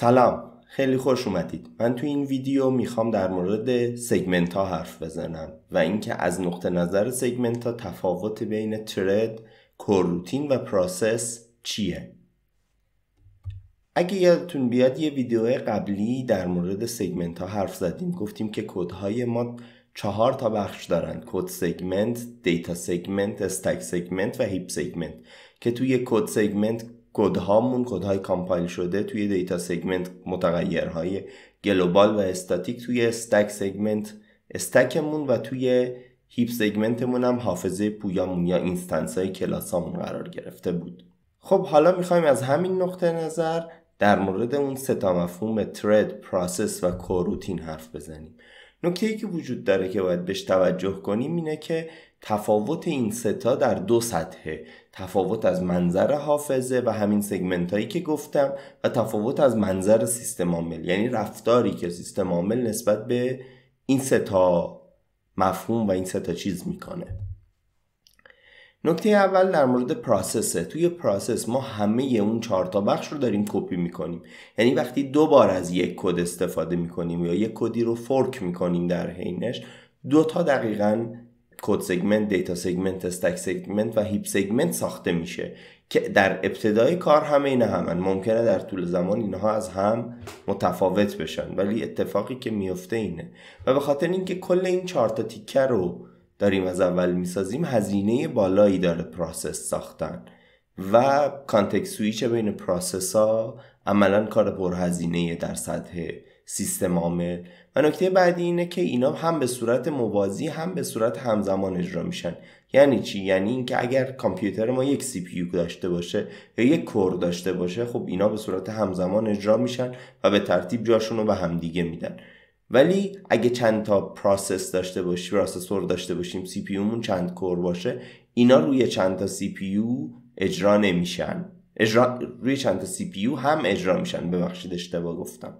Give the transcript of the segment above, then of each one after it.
سلام خیلی خوش اومدید من تو این ویدیو میخوام در مورد سگمنت ها حرف بزنم و اینکه از نقطه نظر سگمنت ها تفاوت بین ترد، کوروتین و پراسس چیه اگه یادتون بیاد یه ویدیو قبلی در مورد سگمنت ها حرف زدیم گفتیم که کد های ما چهار تا بخش دارن کد سگمنت، دیتا سگمنت، استک سگمنت و هیپ سگمنت که توی کد سگمنت کد های کامپایل شده توی دیتا سگمنت متغیرهای گلوبال و استاتیک توی استک سگمنت استکمون و توی هیپ سگمنتمون هم حافظه پویامون یا اینستنس های کلاسامون قرار گرفته بود خب حالا میخوایم از همین نقطه نظر در مورد اون سه تا مفهوم ترد، پراسس و کوروتین حرف بزنیم نکته که وجود داره که باید بهش توجه کنیم اینه که تفاوت این ستا در دو سطحه تفاوت از منظر حافظه و همین سگمنت هایی که گفتم و تفاوت از منظر سیستم عامل یعنی رفتاری که سیستم عامل نسبت به این ستا مفهوم و این ستا چیز میکنه نکته اول در مورد پراسسه توی پراسس ما همه اون چهار تا بخش رو داریم کپی میکنیم یعنی وقتی دو بار از یک کد استفاده میکنیم یا یک کدی رو فورک میکنیم در حینش دو تا دقیقا کد سگمنت، دیتا سگمنت، استک سگمنت و هیپ سگمنت ساخته میشه که در ابتدای کار همه اینا همن ممکنه در طول زمان اینها از هم متفاوت بشن ولی اتفاقی که میفته اینه و به خاطر اینکه کل این چهار تا تیکه رو داریم از اول میسازیم هزینه بالایی داره پروسس ساختن و کانتکس بین پراسس ها عملا کار پرهزینه در سطح سیستم عامل و نکته بعدی اینه که اینا هم به صورت موازی هم به صورت همزمان اجرا میشن یعنی چی یعنی اینکه اگر کامپیوتر ما یک سی پی داشته باشه یا یک کور داشته باشه خب اینا به صورت همزمان اجرا میشن و به ترتیب جاشون رو به همدیگه میدن ولی اگه چند تا پروسس داشته باشیم پروسسور داشته باشیم سی پی مون چند کور باشه اینا روی چند تا سی پی یو اجرا نمیشن اجرا روی چند تا سی پی یو هم اجرا میشن ببخشید اشتباه گفتم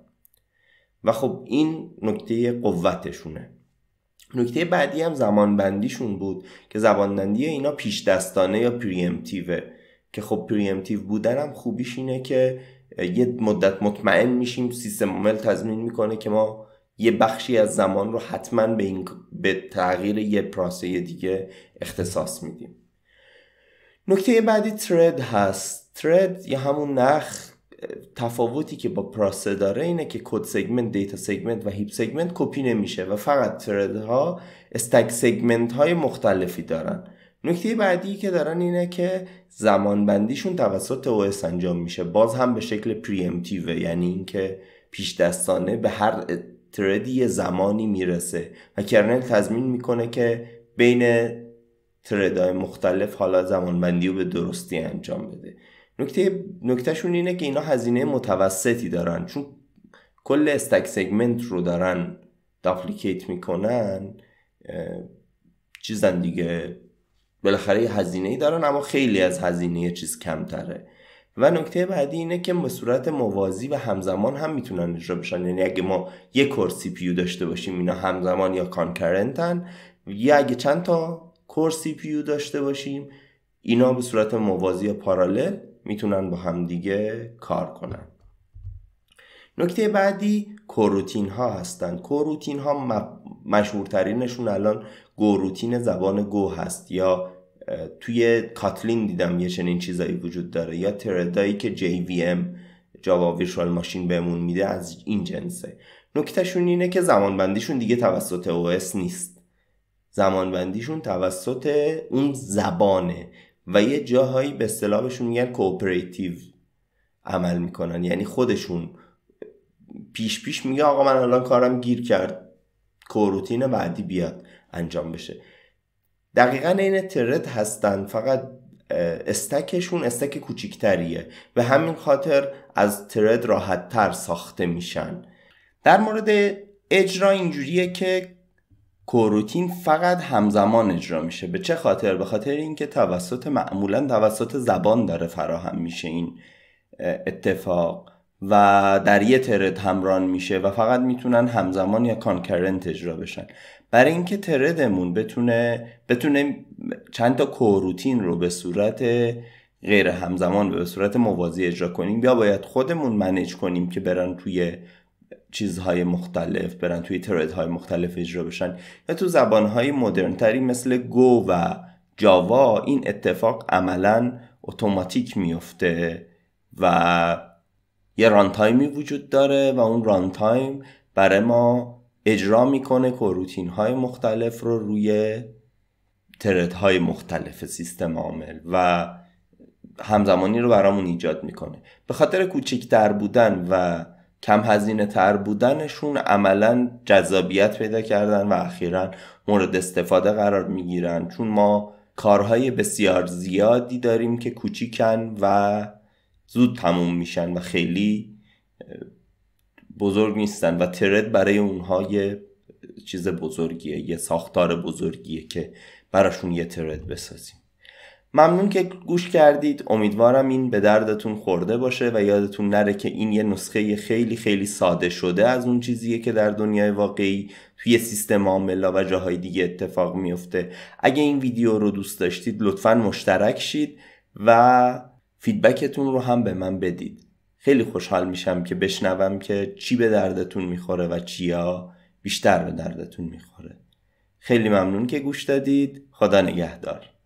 و خب این نکته قوتشونه نکته بعدی هم زمان بندیشون بود که زبان بندی اینا پیش دستانه یا پریمتیوه که خب پریمتیو بودن هم خوبیش اینه که یه مدت مطمئن میشیم سیستم عامل تضمین میکنه که ما یه بخشی از زمان رو حتما به, این، به تغییر یه پراسه دیگه اختصاص میدیم نکته بعدی ترد هست ترد یا همون نخ تفاوتی که با پراسه داره اینه که کد سگمنت دیتا سگمنت و هیپ سگمنت کپی نمیشه و فقط ترد ها استک سگمنت های مختلفی دارن نکته بعدی که دارن اینه که زمان بندیشون توسط OS انجام میشه باز هم به شکل پریمتیوه یعنی اینکه پیش دستانه به هر تردی زمانی میرسه و کرنل تضمین میکنه که بین تردهای مختلف حالا زمانبندی رو به درستی انجام بده نکته نکتهشون اینه که اینا هزینه متوسطی دارن چون کل استک سگمنت رو دارن داپلیکیت میکنن چیزن دیگه بالاخره یه هزینه ای دارن اما خیلی از هزینه چیز کمتره و نکته بعدی اینه که به صورت موازی و همزمان هم میتونن اجرا بشن یعنی اگه ما یک کور سی پیو داشته باشیم اینا همزمان یا کانکرنتن یا اگه چند تا کور سی داشته باشیم اینا به صورت موازی یا پارالل میتونن با همدیگه کار کنن نکته بعدی کوروتین ها هستن کوروتین ها مشهورترینشون الان گوروتین زبان گو هست یا توی کاتلین دیدم یه چنین چیزایی وجود داره یا تردایی که JVM جاوا ویرچوال ماشین بهمون میده از این جنسه نکتهشون اینه که زمانبندیشون دیگه توسط OS نیست زمانبندیشون توسط اون زبانه و یه جاهایی به اصطلاحشون میگن کوپراتیو عمل میکنن یعنی خودشون پیش پیش میگه آقا من الان کارم گیر کرد کوروتین بعدی بیاد انجام بشه دقیقا این ترد هستن فقط استکشون استک کوچیکتریه به همین خاطر از ترد راحت تر ساخته میشن در مورد اجرا اینجوریه که کوروتین فقط همزمان اجرا میشه به چه خاطر به خاطر اینکه توسط معمولا توسط زبان داره فراهم میشه این اتفاق و در یه ترد همران میشه و فقط میتونن همزمان یا کانکرنت اجرا بشن برای اینکه تردمون بتونه بتونه چند تا کوروتین رو به صورت غیر همزمان به صورت موازی اجرا کنیم یا باید خودمون منیج کنیم که برن توی چیزهای مختلف برن توی تردهای مختلف اجرا بشن یا تو زبانهای مدرنتری مثل گو و جاوا این اتفاق عملا اتوماتیک میفته و یه رانتایمی وجود داره و اون رانتایم برای ما اجرا میکنه که های مختلف رو روی ترد های مختلف سیستم عامل و همزمانی رو برامون ایجاد میکنه به خاطر کوچکتر بودن و کم هزینه تر بودنشون عملا جذابیت پیدا کردن و اخیرا مورد استفاده قرار میگیرن چون ما کارهای بسیار زیادی داریم که کوچیکن و زود تموم میشن و خیلی بزرگ نیستن و ترد برای اونها یه چیز بزرگیه یه ساختار بزرگیه که براشون یه ترد بسازیم ممنون که گوش کردید امیدوارم این به دردتون خورده باشه و یادتون نره که این یه نسخه خیلی خیلی ساده شده از اون چیزیه که در دنیای واقعی توی سیستم عاملا و جاهای دیگه اتفاق میفته اگه این ویدیو رو دوست داشتید لطفا مشترک شید و فیدبکتون رو هم به من بدید خیلی خوشحال میشم که بشنوم که چی به دردتون میخوره و چیا بیشتر به دردتون میخوره خیلی ممنون که گوش دادید خدا نگهدار